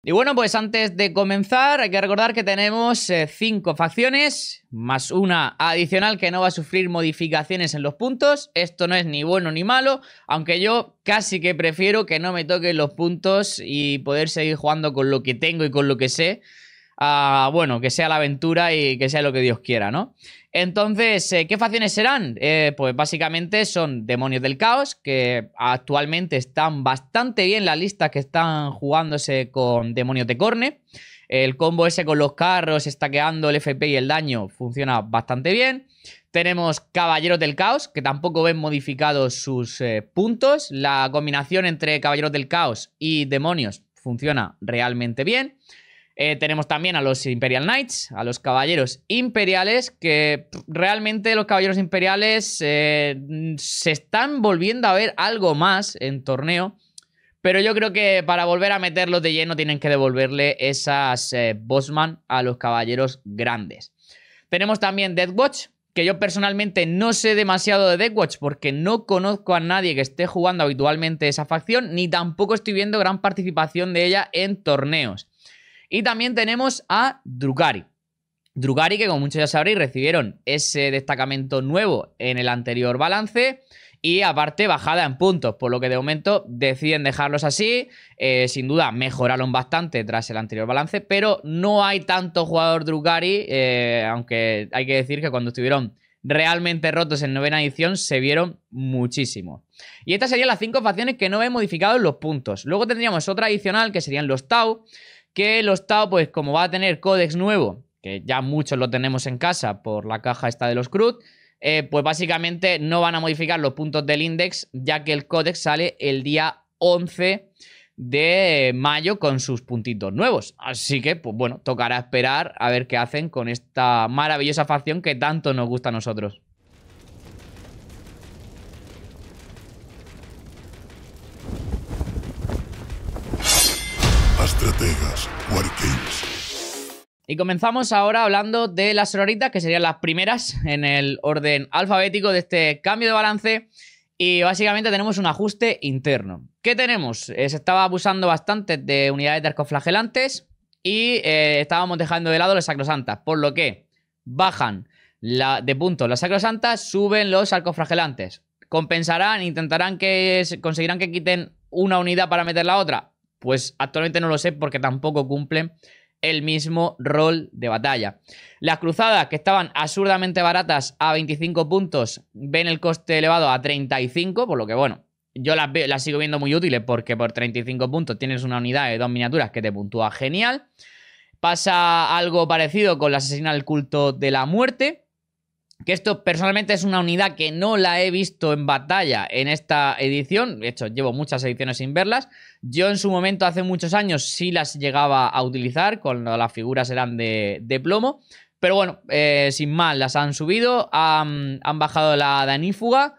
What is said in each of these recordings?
Y bueno, pues antes de comenzar, hay que recordar que tenemos eh, cinco facciones, más una adicional que no va a sufrir modificaciones en los puntos. Esto no es ni bueno ni malo, aunque yo casi que prefiero que no me toquen los puntos y poder seguir jugando con lo que tengo y con lo que sé. Ah, bueno, que sea la aventura y que sea lo que Dios quiera, ¿no? Entonces, eh, ¿qué facciones serán? Eh, pues básicamente son Demonios del Caos, que actualmente están bastante bien las listas que están jugándose con Demonios de Corne. El combo ese con los carros, estaqueando el FP y el daño, funciona bastante bien. Tenemos Caballeros del Caos, que tampoco ven modificados sus eh, puntos. La combinación entre Caballeros del Caos y Demonios funciona realmente bien. Eh, tenemos también a los Imperial Knights, a los Caballeros Imperiales, que realmente los Caballeros Imperiales eh, se están volviendo a ver algo más en torneo. Pero yo creo que para volver a meterlos de lleno tienen que devolverle esas Bosman eh, Bossman a los caballeros grandes. Tenemos también Deathwatch, que yo personalmente no sé demasiado de Deathwatch porque no conozco a nadie que esté jugando habitualmente esa facción, ni tampoco estoy viendo gran participación de ella en torneos. Y también tenemos a Drukari. Drukari, que como muchos ya sabréis, recibieron ese destacamento nuevo en el anterior balance y aparte bajada en puntos, por lo que de momento deciden dejarlos así. Eh, sin duda mejoraron bastante tras el anterior balance, pero no hay tanto jugador Drukari, eh, aunque hay que decir que cuando estuvieron realmente rotos en novena edición se vieron muchísimo. Y estas serían las cinco facciones que no he modificado en los puntos. Luego tendríamos otra adicional que serían los Tau, que el TAO, pues como va a tener códex nuevo, que ya muchos lo tenemos en casa por la caja esta de los CRUD, eh, pues básicamente no van a modificar los puntos del index, ya que el códex sale el día 11 de mayo con sus puntitos nuevos. Así que, pues bueno, tocará esperar a ver qué hacen con esta maravillosa facción que tanto nos gusta a nosotros. Y comenzamos ahora hablando de las sororitas, que serían las primeras en el orden alfabético de este cambio de balance. Y básicamente tenemos un ajuste interno. ¿Qué tenemos? Eh, se estaba abusando bastante de unidades de arcoflagelantes y eh, estábamos dejando de lado las sacrosantas, por lo que bajan de puntos las sacrosantas, suben los arcoflagelantes. ¿Compensarán? ¿Intentarán que conseguirán que quiten una unidad para meter la otra? Pues actualmente no lo sé porque tampoco cumplen el mismo rol de batalla. Las cruzadas, que estaban absurdamente baratas a 25 puntos, ven el coste elevado a 35, por lo que bueno, yo las, las sigo viendo muy útiles porque por 35 puntos tienes una unidad de dos miniaturas que te puntúa genial. Pasa algo parecido con la asesina del culto de la muerte. Que esto personalmente es una unidad que no la he visto en batalla en esta edición. De hecho, llevo muchas ediciones sin verlas. Yo en su momento, hace muchos años, sí las llegaba a utilizar, cuando las figuras eran de, plomo. Pero bueno, eh, sin mal las han subido, han, han bajado la danífuga.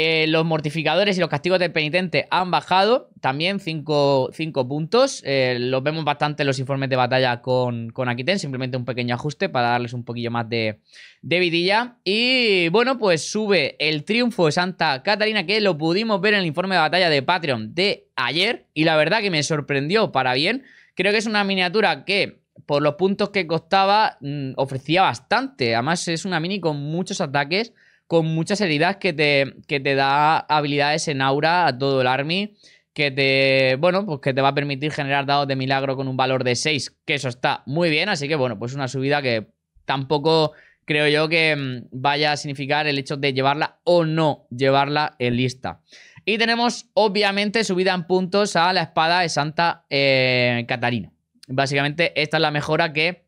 Eh, los mortificadores y los castigos del penitente han bajado también 5 puntos. Eh, los vemos bastante en los informes de batalla con, con simplemente un pequeño ajuste para darles un poquillo más de, de vidilla. Y bueno, pues sube el triunfo de Santa Catalina, que lo pudimos ver en el informe de batalla de Patreon de ayer. Y la verdad que me sorprendió para bien. Creo que es una miniatura que por los puntos que costaba, mm, ofrecía bastante. Además, es una mini con muchos ataques con muchas heridas que te, te da habilidades en aura a todo el army que te, bueno, pues que te va a permitir generar dados de milagro con un valor de 6, que eso está muy bien, así que bueno, pues una subida que tampoco creo yo que mm, vaya a significar el hecho de llevarla o no llevarla en lista. Y tenemos obviamente subida en puntos a la espada de Santa eh, Catarina. Básicamente esta es la mejora que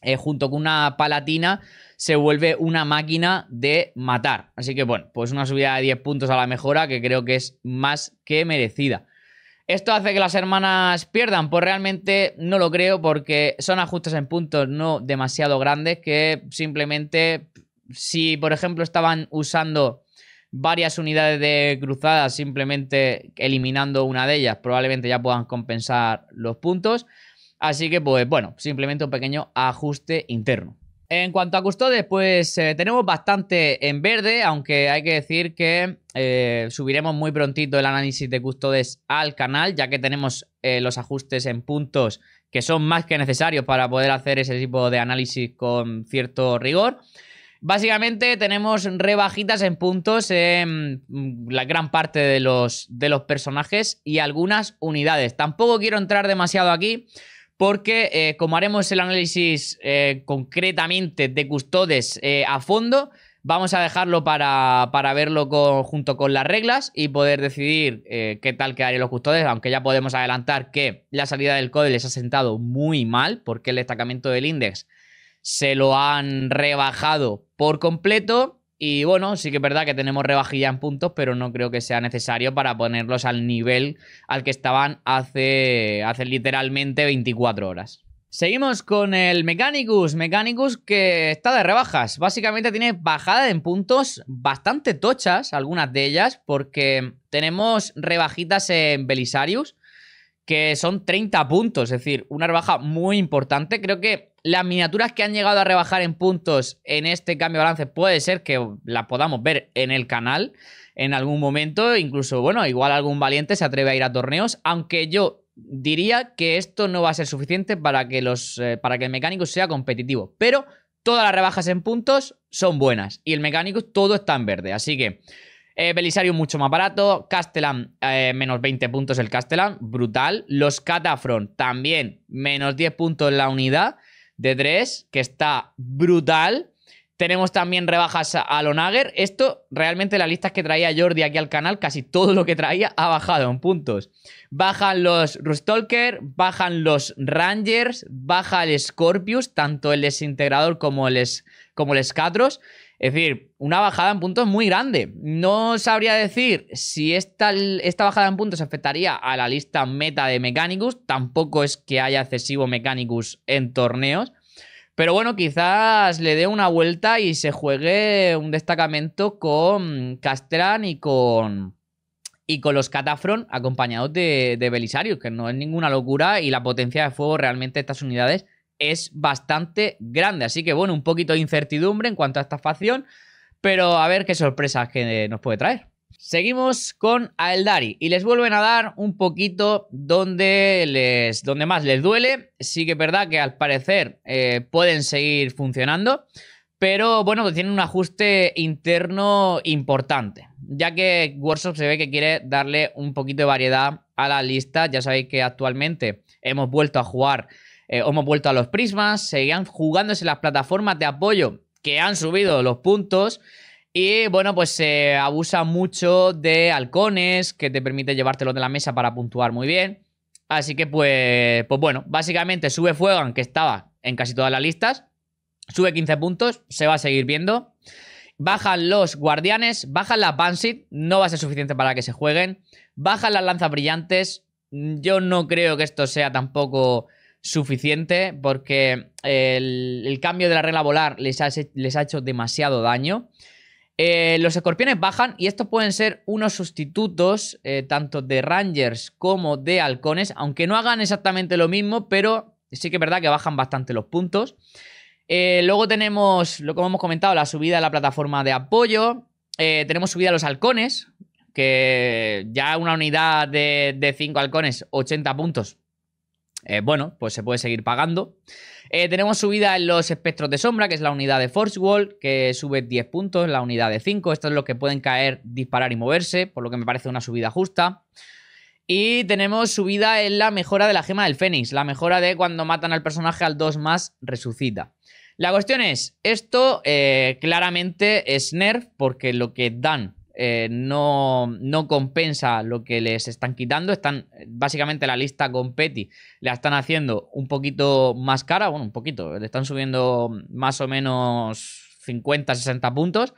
eh, junto con una palatina, se vuelve una máquina de matar. Así que bueno, pues una subida de 10 puntos a la mejora que creo que es más que merecida. Esto hace que las hermanas pierdan, pues realmente no lo creo porque son ajustes en puntos no demasiado grandes que simplemente si por ejemplo estaban usando varias unidades de cruzadas simplemente eliminando una de ellas probablemente ya puedan compensar los puntos. Así que, pues bueno, simplemente un pequeño ajuste interno. En cuanto a custodes, pues eh, tenemos bastante en verde, aunque hay que decir que eh, subiremos muy prontito el análisis de custodes al canal, ya que tenemos eh, los ajustes en puntos que son más que necesarios para poder hacer ese tipo de análisis con cierto rigor. Básicamente tenemos rebajitas en puntos en mm, la gran parte de los, de los personajes y algunas unidades. Tampoco quiero entrar demasiado aquí porque eh, como haremos el análisis eh, concretamente de custodes eh, a fondo, vamos a dejarlo para, para verlo junto con las reglas y poder decidir qué tal quedarían los custodes, aunque ya podemos adelantar que la salida del code les ha sentado muy mal, porque el destacamento del index se lo han rebajado por completo. Y bueno, sí que es verdad que tenemos rebajilla en puntos, pero no creo que sea necesario para ponerlos al nivel al que estaban hace, hace literalmente 24 horas. Seguimos con el Mechanicus. Mechanicus que está de rebajas. Básicamente tiene bajada en puntos bastante tochas, algunas de ellas, porque tenemos rebajitas en Belisarius, que son 30 puntos, es decir, una rebaja muy importante. Creo que las miniaturas que han llegado a rebajar en puntos en este cambio de balance puede ser que las podamos ver en el canal en algún momento. Incluso, bueno, igual algún valiente se atreve a ir a torneos, aunque yo diría que esto no va a ser suficiente para que, los, eh, para que el mecánico sea competitivo. Pero todas las rebajas en puntos son buenas y el mecánico todo está en verde. Así que... Eh, Belisario mucho más barato. Castellan, eh, menos 20 puntos el Castellan. Brutal. Los Catafron también, menos 10 puntos la unidad de Dress, que está brutal. Tenemos también rebajas a Lonager. Esto, realmente las listas que traía Jordi aquí al canal, casi todo lo que traía ha bajado en puntos. Bajan los Rustalker, bajan los Rangers, baja el Scorpius, tanto el desintegrador como el, como el Scatros. Es decir, una bajada en puntos muy grande. No sabría decir si esta, esta bajada en puntos afectaría a la lista meta de Mechanicus. Tampoco es que haya excesivo Mechanicus en torneos. Pero bueno, quizás le dé una vuelta y se juegue un destacamento con Castran y con. Y con los Catafron acompañados de, de Belisarius, que no es ninguna locura y la potencia de fuego realmente de estas unidades es bastante grande. Así que bueno, un poquito de incertidumbre en cuanto a esta facción, pero a ver qué sorpresas que nos puede traer. Seguimos con Aeldari y les vuelven a dar un poquito donde, les, donde más les duele. Sí que es verdad que al parecer eh, pueden seguir funcionando, pero bueno, tienen un ajuste interno importante, ya que Workshop se ve que quiere darle un poquito de variedad a la lista. Ya sabéis que actualmente hemos vuelto a jugar eh, hemos vuelto a los prismas, seguían jugándose las plataformas de apoyo que han subido los puntos. Y bueno, pues se abusa mucho de halcones, que te permite llevártelo de la mesa para puntuar muy bien. Así que pues, pues bueno, básicamente sube Fuegan, que estaba en casi todas las listas. Sube 15 puntos, se va a seguir viendo. Bajan los guardianes, bajan las Bansit, no va a ser suficiente para que se jueguen. Bajan las lanzas brillantes. Yo no creo que esto sea tampoco suficiente porque el, cambio de la regla volar les ha, les ha hecho demasiado daño. Eh, los escorpiones bajan y estos pueden ser unos sustitutos eh, tanto de rangers como de halcones, aunque no hagan exactamente lo mismo, pero sí que es verdad que bajan bastante los puntos. Eh, luego tenemos, lo como hemos comentado, la subida de la plataforma de apoyo. tenemos subida a los halcones, que ya una unidad de 5 halcones, 80 puntos, eh, bueno, pues se puede seguir pagando. Eh, tenemos subida en los espectros de sombra, que es la unidad de Force Wall, que sube 10 puntos, la unidad de 5. Esto es lo que pueden caer, disparar y moverse, por lo que me parece una subida justa. Y tenemos subida en la mejora de la gema del Fénix, la mejora de cuando matan al personaje al 2 más, resucita. La cuestión es, esto eh, claramente es nerf porque lo que dan eh, no, compensa lo que les están quitando. Están básicamente la lista con Petty la están haciendo un poquito más cara, bueno, un poquito, le están subiendo más o menos 50, 60 puntos.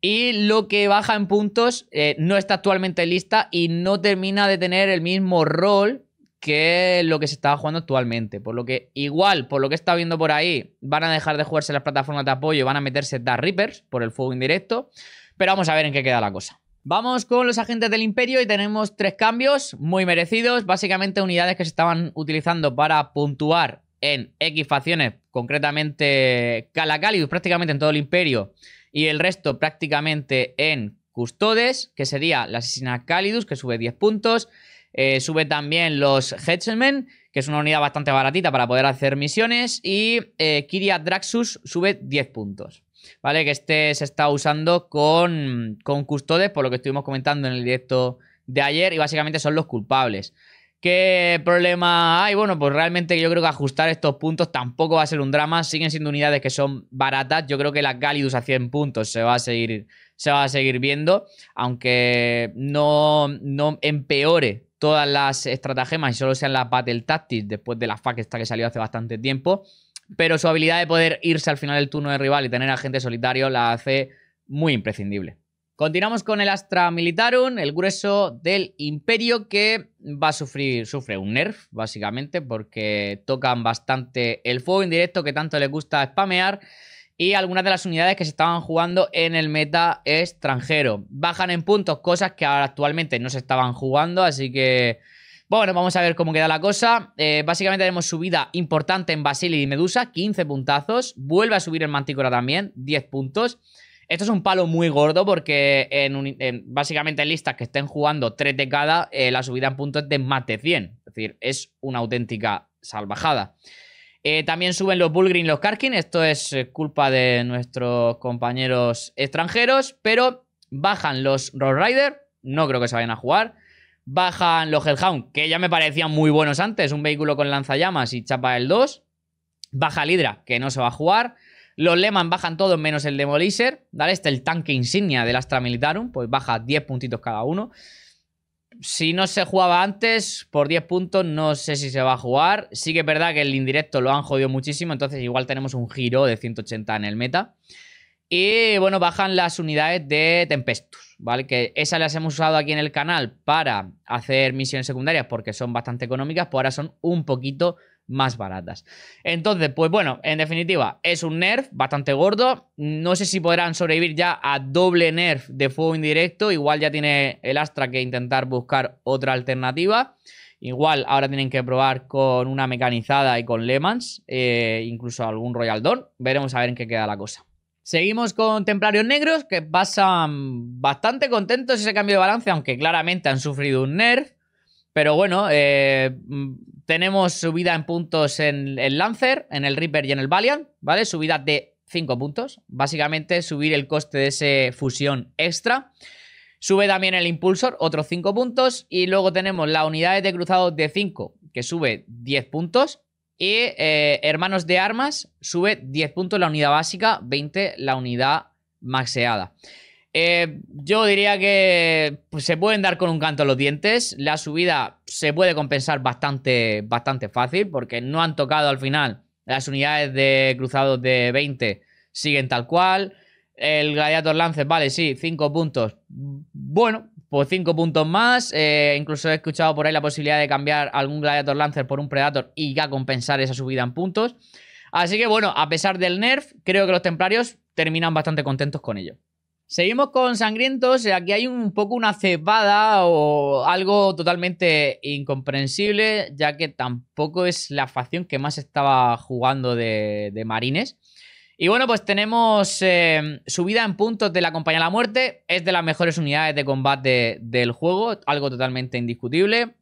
Y lo que baja en puntos eh, no está actualmente lista y no termina de tener el mismo rol que lo que se estaba jugando actualmente. Por lo que, igual, por lo que está viendo por ahí, van a dejar de jugarse las plataformas de apoyo, van a meterse Dark Reapers por el fuego indirecto. Pero vamos a ver en qué queda la cosa. Vamos con los agentes del imperio y tenemos tres cambios muy merecidos. Básicamente unidades que se estaban utilizando para puntuar en X facciones, concretamente Calacalidus prácticamente en todo el imperio y el resto prácticamente en Custodes, que sería la asesina Calidus, que sube 10 puntos. Eh, sube también los Hedgemen, que es una unidad bastante baratita para poder hacer misiones. Y eh, Kiria Draxus sube 10 puntos. ¿vale? Que este se está usando con, con custodes, por lo que estuvimos comentando en el directo de ayer, y básicamente son los culpables. ¿Qué problema hay? Bueno, pues realmente yo creo que ajustar estos puntos tampoco va a ser un drama. Siguen siendo unidades que son baratas. Yo creo que la Galidus a 100 puntos se va a seguir, se va a seguir viendo, aunque no, no empeore todas las estratagemas y solo sean las Battle Tactics después de la FAQ esta que salió hace bastante tiempo pero su habilidad de poder irse al final del turno de rival y tener a gente solitario la hace muy imprescindible. Continuamos con el Astra Militarum, el grueso del Imperio, que va a sufrir, sufre un nerf, básicamente, porque tocan bastante el fuego indirecto que tanto les gusta spamear y algunas de las unidades que se estaban jugando en el meta extranjero. Bajan en puntos cosas que actualmente no se estaban jugando, así que bueno, vamos a ver cómo queda la cosa. Eh, básicamente tenemos subida importante en Basili y Medusa, 15 puntazos. Vuelve a subir el Mantícora también, 10 puntos. Esto es un palo muy gordo porque en, básicamente en listas que estén jugando 3 de cada, eh, la subida en puntos es de más 100. Es decir, es una auténtica salvajada. Eh, también suben los Bullgreen y los Karkin. Esto es culpa de nuestros compañeros extranjeros. Pero bajan los Roll Rider. No creo que se vayan a jugar bajan los Hellhound, que ya me parecían muy buenos antes, un vehículo con lanzallamas y chapa el 2. Baja el Hydra, que no se va a jugar. Los Lehman bajan todos menos el Demolisher. este este el tanque insignia del Astra Militarum, pues baja 10 puntitos cada uno. Si no se jugaba antes, por 10 puntos, no sé si se va a jugar. Sí que es verdad que el indirecto lo han jodido muchísimo, entonces igual tenemos un giro de 180 en el meta. Y bueno, bajan las unidades de Tempestus, ¿vale? Que esas las hemos usado aquí en el canal para hacer misiones secundarias porque son bastante económicas, pues ahora son un poquito más baratas. Entonces, pues bueno, en definitiva, es un nerf bastante gordo. No sé si podrán sobrevivir ya a doble nerf de fuego indirecto. Igual ya tiene el Astra que intentar buscar otra alternativa. Igual ahora tienen que probar con una mecanizada y con Lemans, eh, incluso algún Royal Dawn. Veremos a ver en qué queda la cosa. Seguimos con Templarios Negros, que pasan bastante contentos ese cambio de balance, aunque claramente han sufrido un nerf. Pero bueno, eh, tenemos subida en puntos en el Lancer, en el Reaper y en el Valiant, ¿vale? Subida de 5 puntos. Básicamente subir el coste de ese fusión extra. Sube también el Impulsor, otros 5 puntos. Y luego tenemos la unidad de cruzado de 5, que sube 10 puntos. Y eh, Hermanos de Armas sube 10 puntos la unidad básica, 20 la unidad maxeada. Eh, yo diría que pues, se pueden dar con un canto a los dientes. La subida se puede compensar bastante, bastante fácil porque no han tocado al final las unidades de cruzados de 20 siguen tal cual. El Gladiator Lance, vale, sí, 5 puntos. Bueno, pues cinco puntos más. Eh, incluso he escuchado por ahí la posibilidad de cambiar algún Gladiator Lancer por un Predator y ya compensar esa subida en puntos. Así que bueno, a pesar del nerf, creo que los templarios terminan bastante contentos con ello. Seguimos con sangrientos. Eh, aquí hay un poco una cebada o algo totalmente incomprensible, ya que tampoco es la facción que más estaba jugando de marines. Y bueno, pues tenemos eh, subida en puntos de la Compañía de la Muerte. Es de las mejores unidades de combate del juego, algo totalmente indiscutible.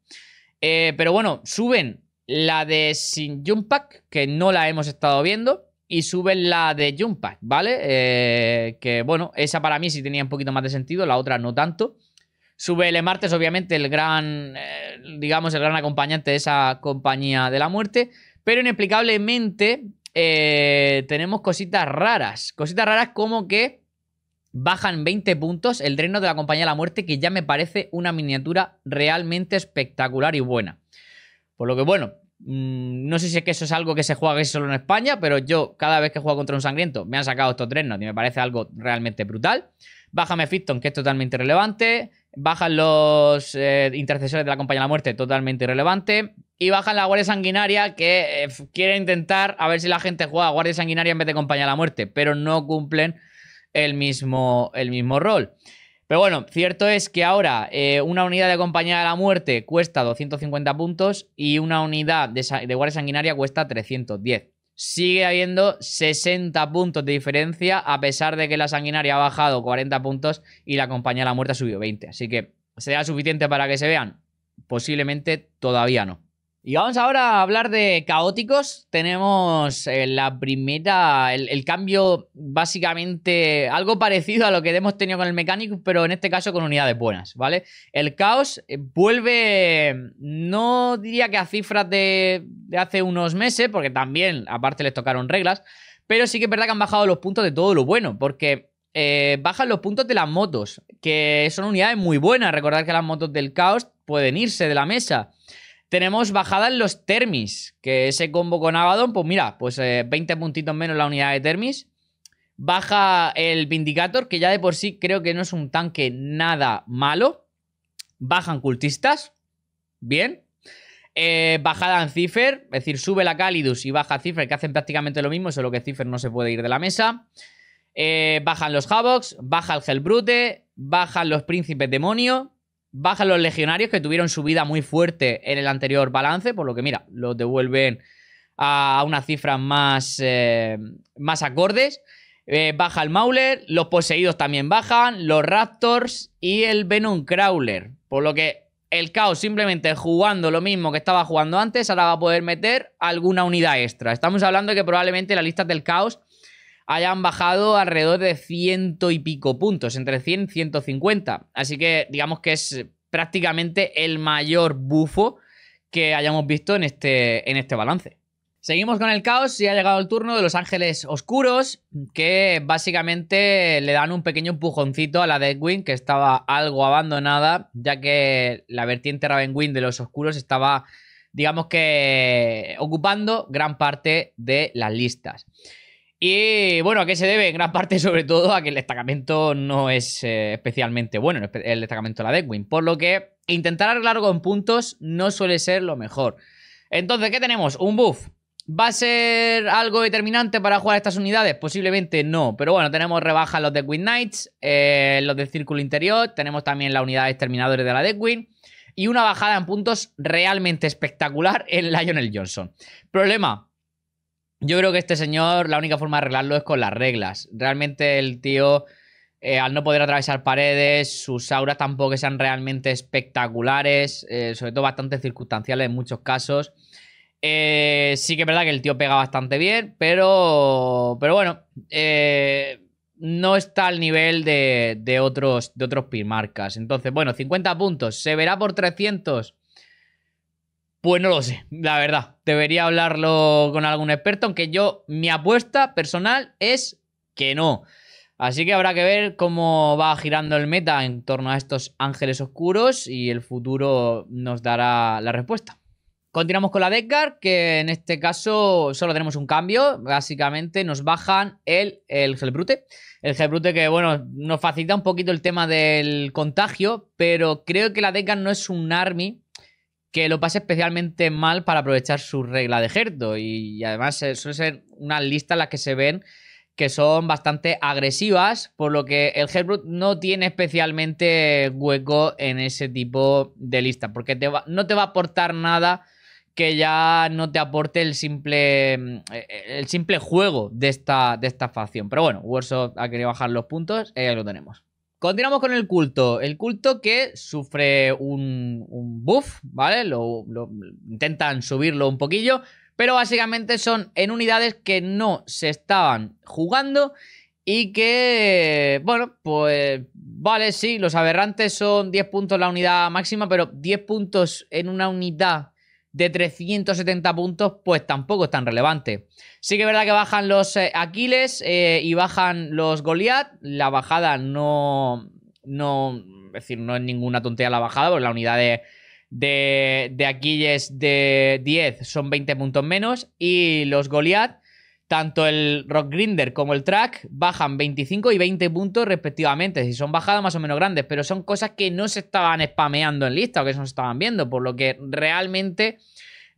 Eh, pero bueno, suben la de Sin jumpack que no la hemos estado viendo. Y suben la de Jumpack, ¿vale? Eh, que bueno, esa para mí sí tenía un poquito más de sentido, la otra no tanto. Sube el martes, obviamente, el gran, digamos, el gran acompañante de esa compañía de la muerte. Pero inexplicablemente eh, tenemos cositas raras. Cositas raras como que bajan 20 puntos el dreno de la compañía de la muerte, que ya me parece una miniatura realmente espectacular y buena. Por lo que bueno, mm, no sé si es que eso es algo que se juega solo en España, pero yo cada vez que juego contra un sangriento me han sacado estos drenos y me parece algo realmente brutal. Baja Mephiston, que es totalmente relevante Bajan los eh, intercesores de la Compañía de la Muerte, totalmente irrelevante y bajan la Guardia Sanguinaria que eh, quiere intentar a ver si la gente juega Guardia Sanguinaria en vez de Compañía de la Muerte, pero no cumplen el mismo, el mismo rol. Pero bueno, cierto es que ahora eh, una unidad de Compañía de la Muerte cuesta 250 puntos y una unidad de, de Guardia Sanguinaria cuesta 310. Sigue habiendo 60 puntos de diferencia a pesar de que la Sanguinaria ha bajado 40 puntos y la Compañía de la Muerte ha subido 20. Así que, ¿será suficiente para que se vean? Posiblemente todavía no. Y vamos ahora a hablar de caóticos. Tenemos eh, la primera, el, cambio básicamente algo parecido a lo que hemos tenido con el mecánico, pero en este caso con unidades buenas, ¿vale? El caos eh, vuelve, no diría que a cifras de, hace unos meses, porque también aparte les tocaron reglas, pero sí que es verdad que han bajado los puntos de todo lo bueno, porque eh, bajan los puntos de las motos, que son unidades muy buenas. Recordad que las motos del caos pueden irse de la mesa. Tenemos bajada en los termis, que ese combo con Abaddon, pues mira, pues 20 eh, puntitos menos la unidad de termis. Baja el Vindicator, que ya de por sí creo que no es un tanque nada malo. Bajan cultistas, bien. Eh, bajada en Cipher, es decir, sube la Calidus y baja Cipher, que hacen prácticamente lo mismo, solo que Cipher no se puede ir de la mesa. Eh, bajan los Havocs, baja el Hellbrute, bajan los Príncipes Demonio, Bajan los legionarios que tuvieron su vida muy fuerte en el anterior balance, por lo que mira, los devuelven a unas cifras más, eh, más acordes. Eh, baja el Mauler, los poseídos también bajan, los Raptors y el Venom Crawler. Por lo que el Caos simplemente jugando lo mismo que estaba jugando antes, ahora va a poder meter alguna unidad extra. Estamos hablando de que probablemente la lista del Caos hayan bajado alrededor de ciento y pico puntos, entre 100 y 150. Así que digamos que es prácticamente el mayor bufo que hayamos visto en este, en este balance. Seguimos con el caos y ha llegado el turno de los ángeles oscuros, que básicamente le dan un pequeño empujoncito a la Deadwing, que estaba algo abandonada, ya que la vertiente Ravenwing de los oscuros estaba, digamos que, ocupando gran parte de las listas. Y bueno, ¿a qué se debe? En gran parte, sobre todo, a que el destacamento no es eh, especialmente bueno, el destacamento de la Deadwing. Por lo que intentar arreglarlo con puntos no suele ser lo mejor. Entonces, ¿qué tenemos? Un buff. ¿Va a ser algo determinante para jugar estas unidades? Posiblemente no, pero bueno, tenemos rebajas los de Knights, eh, los del Círculo Interior, tenemos también las unidades terminadores de la Deadwing. y una bajada en puntos realmente espectacular en Lionel Johnson. Problema, yo creo que este señor, la única forma de arreglarlo es con las reglas. Realmente el tío, eh, al no poder atravesar paredes, sus auras tampoco sean realmente espectaculares, eh, sobre todo bastante circunstanciales en muchos casos. Eh, sí que es verdad que el tío pega bastante bien, pero, pero bueno, no está al nivel de, de otros, de otros Entonces, bueno, 50 puntos, se verá por 300. Pues no lo sé, la verdad. Debería hablarlo con algún experto, aunque yo, mi apuesta personal es que no. Así que habrá que ver cómo va girando el meta en torno a estos ángeles oscuros y el futuro nos dará la respuesta. Continuamos con la Guard, que en este caso solo tenemos un cambio. Básicamente nos bajan el, el Gelbrute. El Gelbrute que, bueno, nos facilita un poquito el tema del contagio, pero creo que la Guard no es un army que lo pase especialmente mal para aprovechar su regla de Herdo Y, además eh, suelen ser una lista las que se ven que son bastante agresivas, por lo que el Herbrut no tiene especialmente hueco en ese tipo de lista, porque te no te va a aportar nada que ya no te aporte el simple, mm, eh, eh, el simple juego de esta, de esta facción. Pero bueno, Warsaw ha querido bajar los puntos y ahí lo tenemos. Continuamos con el culto. El culto que sufre un, buff, ¿vale? Lo, intentan subirlo un poquillo, pero básicamente son en unidades que no se estaban jugando y que, bueno, pues vale, sí, los aberrantes son 10 puntos la unidad máxima, pero 10 puntos en una unidad de 370 puntos, pues tampoco es tan relevante. Sí que es verdad que bajan los eh, Aquiles eh, y bajan los Goliath. La bajada no, no. Es decir, no es ninguna tontería la bajada, porque la unidad de, de, de Aquiles de 10 son 20 puntos menos. Y los Goliath tanto el Rock Grinder como el Track bajan 25 y 20 puntos respectivamente. Si son bajadas más o menos grandes, pero son cosas que no se estaban spameando en lista o que no se estaban viendo, por lo que realmente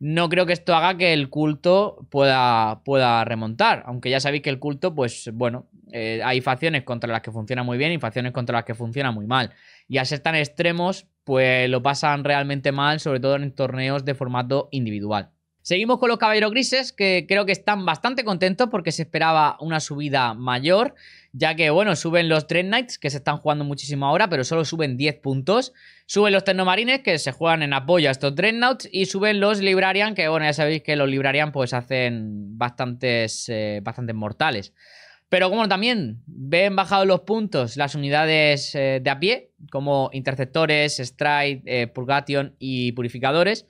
no creo que esto haga que el culto pueda, pueda remontar. Aunque ya sabéis que el culto, pues bueno, eh, hay facciones contra las que funciona muy bien y facciones contra las que funciona muy mal. Y al ser tan extremos, pues lo pasan realmente mal, sobre todo en torneos de formato individual. Seguimos con los caballeros grises, que creo que están bastante contentos porque se esperaba una subida mayor, ya que, bueno, suben los Dread que se están jugando muchísimo ahora, pero solo suben 10 puntos. Suben los Tecnomarines, que se juegan en apoyo a estos Dreadnoughts, y suben los Librarian, que, bueno, ya sabéis que los Librarian pues hacen bastantes, eh, bastantes mortales. Pero como también ven bajados los puntos las unidades eh, de a pie, como interceptores, stride, eh, purgation y purificadores,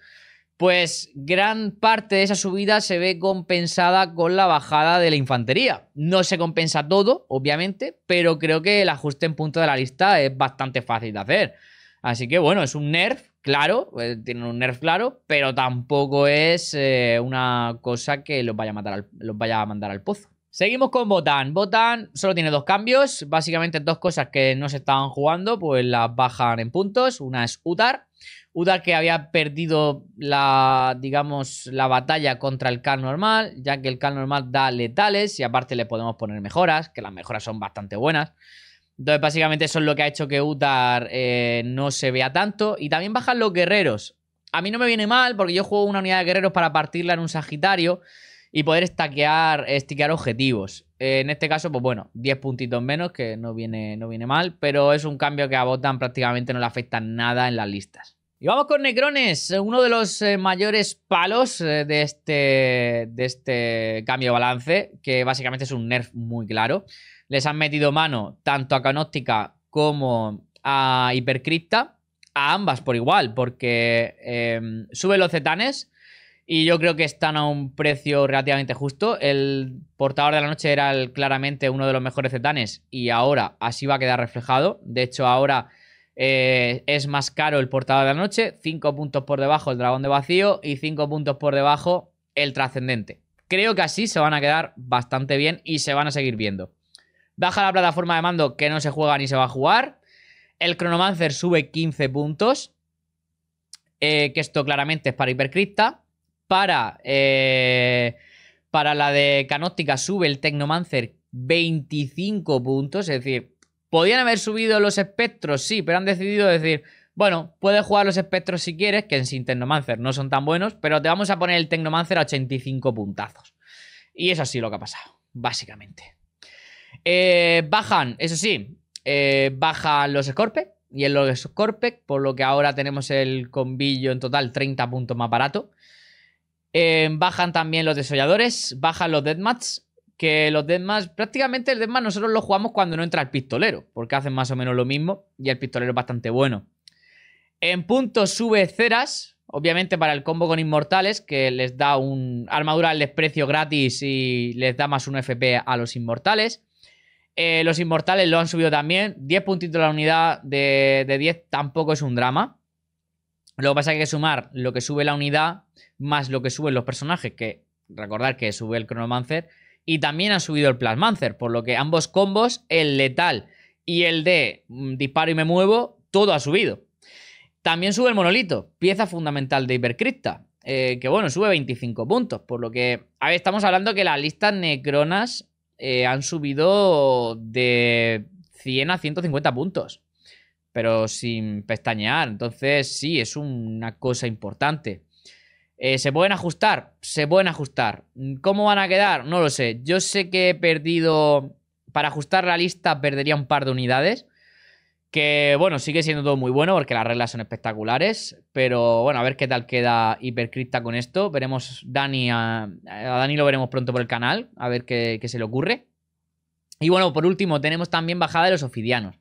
pues gran parte de esa subida se ve compensada con la bajada de la infantería. No se compensa todo, obviamente, pero creo que el ajuste en punto de la lista es bastante fácil de hacer. Así que bueno, es un nerf, claro, eh, tienen un nerf claro, pero tampoco es eh, una cosa que los vaya, a los vaya a mandar al pozo. Seguimos con Botan. Botan solo tiene dos cambios, básicamente dos cosas que no se estaban jugando, pues las bajan en puntos. Una es Utar Uda que había perdido la, digamos, la batalla contra el Cal normal, ya que el Cal normal da letales y aparte le podemos poner mejoras, que las mejoras son bastante buenas. Entonces, básicamente eso es lo que ha hecho que Utar eh, no se vea tanto. Y también bajan los guerreros. A mí no me viene mal porque yo juego una unidad de guerreros para partirla en un Sagitario y poder estaquear eh, objetivos. Eh, en este caso, pues bueno, 10 puntitos menos, que no viene, no viene mal, pero es un cambio que a Botan prácticamente no le afecta nada en las listas. Y vamos con Necrones, uno de los eh, mayores palos eh, de este, de este cambio de balance, que básicamente es un nerf muy claro. Les han metido mano tanto a Canóptica como a Hipercripta, a ambas por igual, porque em, suben los cetanes y yo creo que están a un precio relativamente justo. El portador de la noche era claramente uno de los mejores cetanes y ahora así va a quedar reflejado. De hecho, ahora eh, es más caro el portador de la noche, 5 puntos por debajo el dragón de vacío y 5 puntos por debajo el trascendente. Creo que así se van a quedar bastante bien y se van a seguir viendo. Baja la plataforma de mando que no se juega ni se va a jugar. El Cronomancer sube 15 puntos. Eh, que esto claramente es para Hipercripta. Para, eh, para la de Canóptica sube el Tecnomancer 25 puntos. Es decir, ¿Podían haber subido los espectros? Sí, pero han decidido decir, bueno, puedes jugar los espectros si quieres, que en sin Tecnomancer no son tan buenos, pero te vamos a poner el Tecnomancer a 85 puntazos. Y es sí lo que ha pasado, básicamente. Eh, bajan, eso sí, eh, bajan los Scorpec y en los Scorpec, por lo que ahora tenemos el combillo en total 30 puntos más barato. Eh, bajan también los desolladores, bajan los deathmatch que los demás, prácticamente el demás nosotros lo jugamos cuando no entra el pistolero, porque hacen más o menos lo mismo y el pistolero es bastante bueno. En puntos sube Ceras, obviamente para el combo con Inmortales, que les da un armadura al desprecio gratis y les da más un FP a los Inmortales. Eh, los Inmortales lo han subido también, 10 puntitos la unidad de, 10 tampoco es un drama. Lo que pasa es que hay que sumar lo que sube la unidad más lo que suben los personajes, que recordar que sube el Cronomancer y también ha subido el Plasmancer, por lo que ambos combos, el letal y el de mm, disparo y me muevo, todo ha subido. También sube el monolito, pieza fundamental de Hipercripta, eh, que bueno, sube 25 puntos, por lo que a ver, estamos hablando que las listas necronas eh, han subido de 100 a 150 puntos, pero sin pestañear, entonces sí, es una cosa importante. Eh, ¿Se pueden ajustar? Se pueden ajustar. ¿Cómo van a quedar? No lo sé. Yo sé que he perdido. Para ajustar la lista perdería un par de unidades. Que bueno, sigue siendo todo muy bueno porque las reglas son espectaculares. Pero bueno, a ver qué tal queda Hipercripta con esto. Veremos Dani a, Dani lo veremos pronto por el canal. A ver qué, qué, se le ocurre. Y bueno, por último, tenemos también bajada de los ofidianos.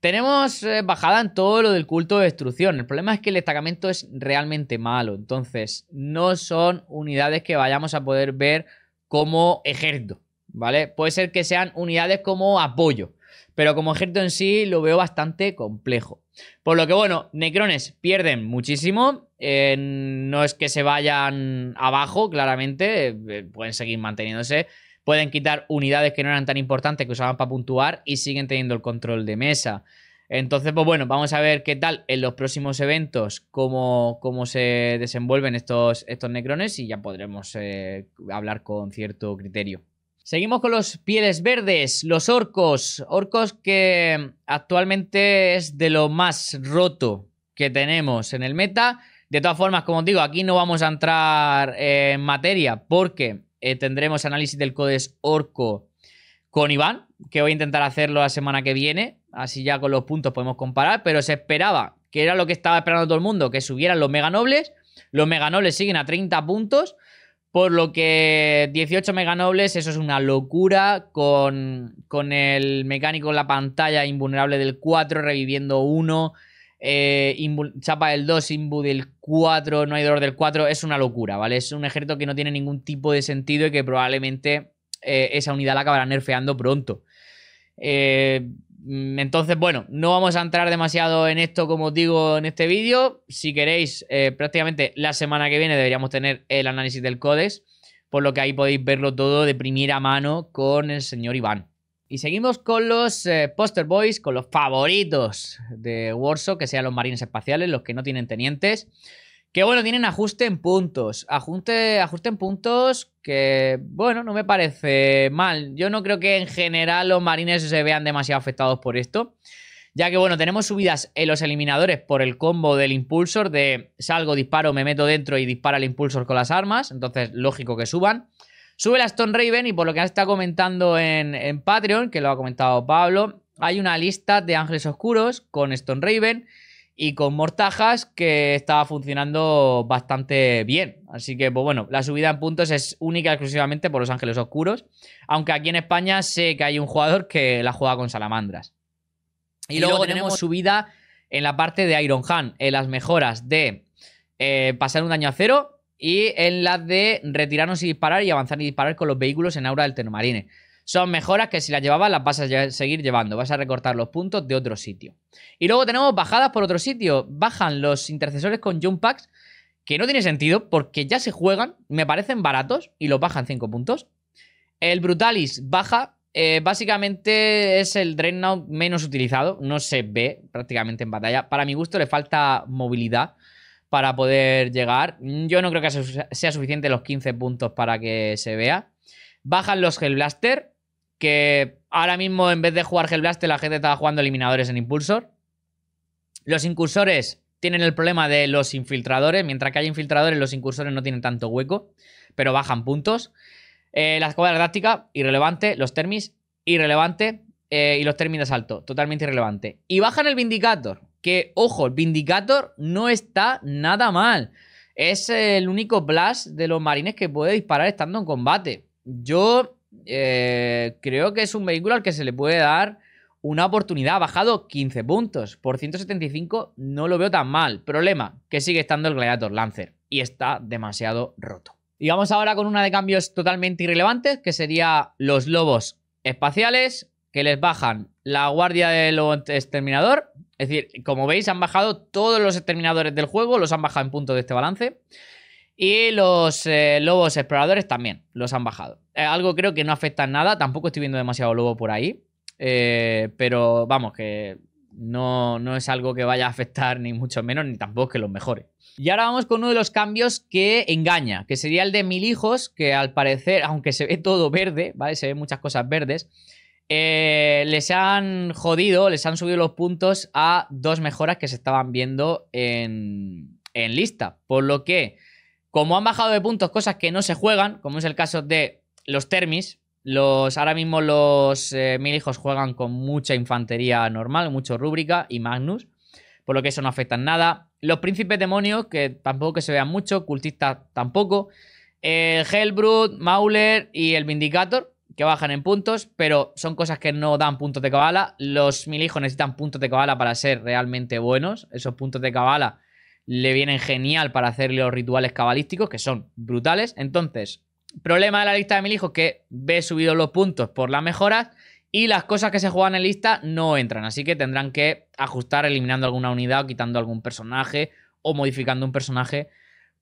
Tenemos eh, bajada en todo lo del culto de destrucción. El problema es que el destacamento es realmente malo. Entonces, no son unidades que vayamos a poder ver como ejército. ¿Vale? Puede ser que sean unidades como apoyo. Pero como ejército en sí lo veo bastante complejo. Por lo que bueno, Necrones pierden muchísimo. Eh, no es que se vayan abajo, claramente. Eh, pueden seguir manteniéndose pueden quitar unidades que no eran tan importantes que usaban para puntuar y siguen teniendo el control de mesa. Entonces, pues bueno, vamos a ver qué tal en los próximos eventos, cómo, cómo se desenvuelven estos, estos necrones y ya podremos eh, hablar con cierto criterio. Seguimos con los pieles verdes, los orcos. Orcos que actualmente es de lo más roto que tenemos en el meta. De todas formas, como os digo, aquí no vamos a entrar en materia porque eh, tendremos análisis del CODES Orco con Iván, que voy a intentar hacerlo la semana que viene, así ya con los puntos podemos comparar, pero se esperaba, que era lo que estaba esperando todo el mundo, que subieran los meganobles, los meganobles siguen a 30 puntos, por lo que 18 meganobles, eso es una locura, con, con el mecánico en la pantalla invulnerable del 4, reviviendo 1, eh, chapa del 2, Imbu del 4, No hay dolor del 4, es una locura, ¿vale? Es un ejército que no tiene ningún tipo de sentido y que probablemente eh, esa unidad la acabará nerfeando pronto. Eh, mm, entonces, bueno, no vamos a entrar demasiado en esto, como os digo, en este vídeo. Si queréis, prácticamente la semana que viene deberíamos tener el análisis del CODES, por lo que ahí podéis verlo todo de primera mano con el señor Iván. Y seguimos con los eh, poster boys, con los favoritos de Warsaw, que sean los marines espaciales, los que no tienen tenientes. Que bueno, tienen ajuste en puntos. Ajuste, ajuste en puntos que, bueno, no me parece mal. Yo no creo que en general los marines se vean demasiado afectados por esto. Ya que, bueno, tenemos subidas en los eliminadores por el combo del impulsor de salgo, disparo, me meto dentro y dispara el impulsor con las armas. Entonces, lógico que suban. Sube la Stone Raven y por lo que está comentando en, Patreon, que lo ha comentado Pablo, hay una lista de ángeles oscuros con Stone Raven y con mortajas que estaba funcionando bastante bien. Así que, pues bueno, la subida en puntos es única exclusivamente por los Ángeles Oscuros. Aunque aquí en España sé que hay un jugador que la juega con salamandras. Y, luego, tenemos... subida en la parte de Iron Hand, en las mejoras de eh, pasar un daño a cero y en las de retirarnos y disparar y avanzar y disparar con los vehículos en aura del Tenomarine. Son mejoras que si las llevabas las vas a seguir llevando, vas a recortar los puntos de otro sitio. Y luego tenemos bajadas por otro sitio, bajan los intercesores con jump packs, que no tiene sentido porque ya se juegan, me parecen baratos y los bajan 5 puntos. El Brutalis baja, eh, básicamente es el Dreadnought menos utilizado, no se ve prácticamente en batalla. Para mi gusto le falta movilidad para poder llegar. Mm, yo no creo que sea suficiente los 15 puntos para que se vea. Bajan los Hellblaster, que ahora mismo en vez de jugar Hellblaster la gente está jugando eliminadores en Impulsor. Los incursores tienen el problema de los infiltradores. Mientras que hay infiltradores, los incursores no tienen tanto hueco, pero bajan puntos. Eh, la escuadra táctica, irrelevante. Los termis, irrelevante. Eh, y los termis de totalmente irrelevante. Y bajan el Vindicator. Que, ojo, el Vindicator no está nada mal. Es el único blast de los marines que puede disparar estando en combate. Yo eh, creo que es un vehículo al que se le puede dar una oportunidad. Ha bajado 15 puntos. Por 175 no lo veo tan mal. Problema, que sigue estando el Gladiator Lancer. Y está demasiado roto. Y vamos ahora con una de cambios totalmente irrelevantes, que sería los lobos espaciales que les bajan la guardia del exterminador. Es decir, como veis, han bajado todos los exterminadores del juego, los han bajado en punto de este balance. Y los eh, lobos exploradores también los han bajado. Eh, algo creo que no afecta en nada, tampoco estoy viendo demasiado lobo por ahí. Eh, pero vamos, que no, no, es algo que vaya a afectar ni mucho menos, ni tampoco que los mejore. Y ahora vamos con uno de los cambios que engaña, que sería el de mil hijos, que al parecer, aunque se ve todo verde, ¿vale? Se ven muchas cosas verdes. Eh, les han jodido, les han subido los puntos a dos mejoras que se estaban viendo en, lista. Por lo que, como han bajado de puntos cosas que no se juegan, como es el caso de los termis, los, ahora mismo los eh, mil hijos juegan con mucha infantería normal, mucho rúbrica y magnus, por lo que eso no afecta nada. Los príncipes demonios, que tampoco que se vean mucho, cultistas tampoco. El Mauler y el Vindicator, que bajan en puntos, pero son cosas que no dan puntos de cabala. Los mil hijos necesitan puntos de cabala para ser realmente buenos. Esos puntos de cabala le vienen genial para hacer los rituales cabalísticos, que son brutales. Entonces, problema de la lista de mil hijos que ve subidos los puntos por las mejoras y las cosas que se juegan en lista no entran, así que tendrán que ajustar eliminando alguna unidad o quitando algún personaje o modificando un personaje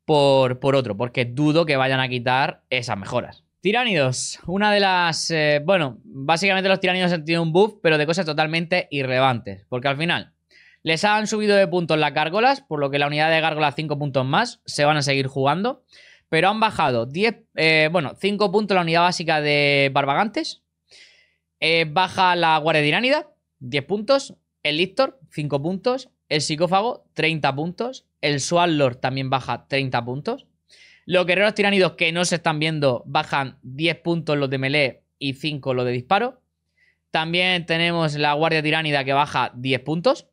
por, por otro, porque dudo que vayan a quitar esas mejoras. Tiránidos, una de las... Eh, bueno, básicamente los tiránidos han tenido un buff, pero de cosas totalmente irrelevantes, porque al final les han subido de puntos las gárgolas, por lo que la unidad de gárgolas 5 puntos más, se van a seguir jugando, pero han bajado 10, eh, bueno, 5 puntos la unidad básica de barbagantes, eh, baja la guardia tiránida, 10 puntos, el Lictor 5 puntos, el psicófago 30 puntos, el swallor también baja 30 puntos. Los guerreros tiránidos que no se están viendo bajan 10 puntos los de melee y 5 los de disparo. También tenemos la guardia tiránida que baja 10 puntos.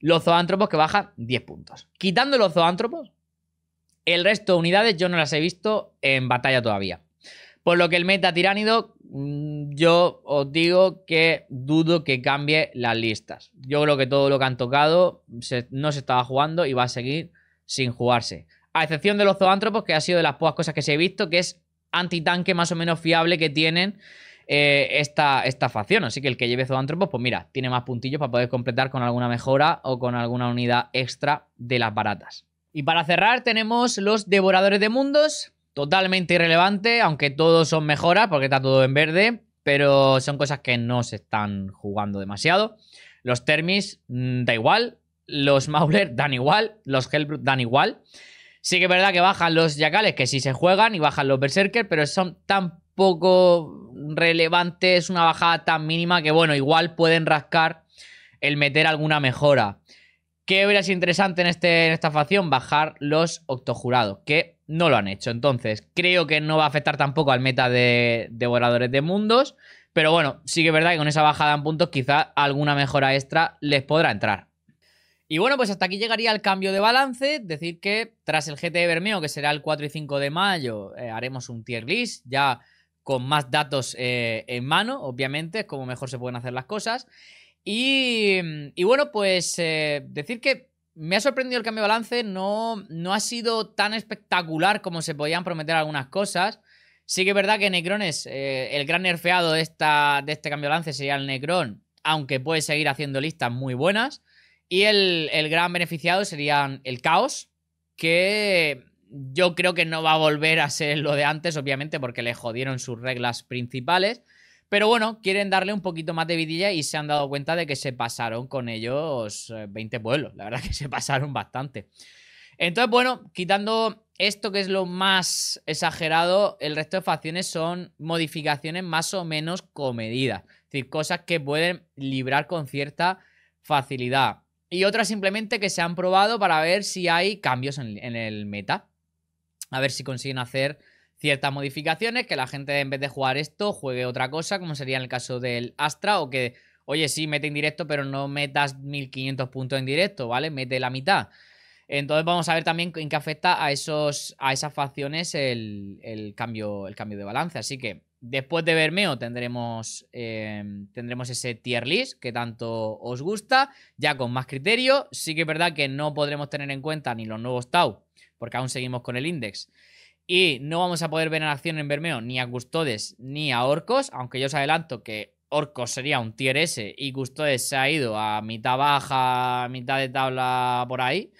Los zoántropos que bajan 10 puntos. Quitando los zoántropos, el resto de unidades yo no las he visto en batalla todavía. Por lo que el meta tiránido, mm, yo os digo que dudo que cambie las listas. Yo creo que todo lo que han tocado no se estaba jugando y va a seguir sin jugarse. A excepción de los zoántropos, que ha sido de las pocas cosas que se he visto, que es antitanque más o menos fiable que tienen eh, esta, esta facción. Así que el que lleve zoántropos, pues mira, tiene más puntillos para poder completar con alguna mejora o con alguna unidad extra de las baratas. Y para cerrar tenemos los devoradores de mundos, totalmente irrelevante, aunque todos son mejoras porque está todo en verde, pero son cosas que no se están jugando demasiado. Los Termis mm, da igual, los Mauler dan igual, los Help dan igual. Sí que es verdad que bajan los yacales, que sí se juegan, y bajan los berserkers, pero son tan poco relevantes, una bajada tan mínima que, bueno, igual pueden rascar el meter alguna mejora. ¿Qué hubiera sido interesante este, en, esta facción? Bajar los octojurados, que no lo han hecho. Entonces, creo que no va a afectar tampoco al meta de Devoradores de Mundos. Pero bueno, sí que es verdad que con esa bajada en puntos, quizá alguna mejora extra les podrá entrar. Y bueno, pues hasta aquí llegaría el cambio de balance. Decir que tras el GT de Bermeo, que será el 4 y 5 de mayo, eh, haremos un tier list ya con más datos eh, en mano, obviamente, es como mejor se pueden hacer las cosas. Y, mm, bueno, pues eh, decir que me ha sorprendido el cambio de balance, no, no ha sido tan espectacular como se podían prometer algunas cosas. Sí que es verdad que Necrones, es el gran nerfeado de, esta, de este cambio de balance sería el Necron, aunque puede seguir haciendo listas muy buenas. Y el, gran beneficiado serían el caos, que yo creo que no va a volver a ser lo de antes, obviamente, porque le jodieron sus reglas principales. Pero bueno, quieren darle un poquito más de vidilla y se han dado cuenta de que se pasaron con ellos 20 eh, pueblos. La verdad que se pasaron bastante. Entonces, bueno, quitando esto que es lo más exagerado, el resto de facciones son modificaciones más o menos comedidas. Es decir, cosas que pueden librar con cierta facilidad y otras simplemente que se han probado para ver si hay cambios en, el meta. A ver si consiguen hacer ciertas modificaciones, que la gente en vez de jugar esto juegue otra cosa, como sería en el caso del Astra, o que, oye, sí, mete en directo, pero no metas 1500 puntos en directo, ¿vale? Mete la mitad. Entonces vamos a ver también en qué afecta a, esos, a esas facciones el, cambio, el cambio de balance. Así que Después de Bermeo tendremos, em, tendremos ese tier list que tanto os gusta, ya con más criterio. Sí que es verdad que no podremos tener en cuenta ni los nuevos Tau, porque aún seguimos con el index. Y no vamos a poder ver en acción en Bermeo ni a Gustodes ni a Orcos, aunque yo os adelanto que Orcos sería un tier S y Gustodes se ha ido a mitad baja, mitad de tabla por ahí.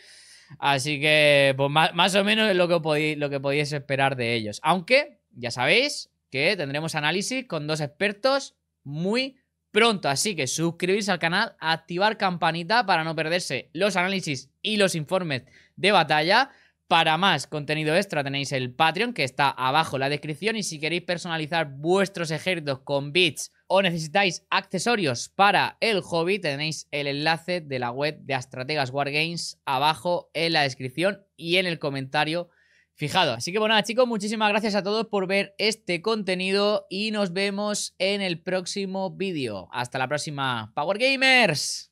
Así que pues, más, o menos es lo que, podéis lo que podíais esperar de ellos. Aunque, ya sabéis, que tendremos análisis con dos expertos muy pronto. Así que suscribirse al canal, activar campanita para no perderse los análisis y los informes de batalla. Para más contenido extra tenéis el Patreon que está abajo en la descripción y si queréis personalizar vuestros ejércitos con bits o necesitáis accesorios para el hobby tenéis el enlace de la web de Astrategas Wargames abajo en la descripción y en el comentario fijado. Así que bueno, nada, chicos, muchísimas gracias a todos por ver este contenido y nos vemos en el próximo vídeo. Hasta la próxima, Power Gamers.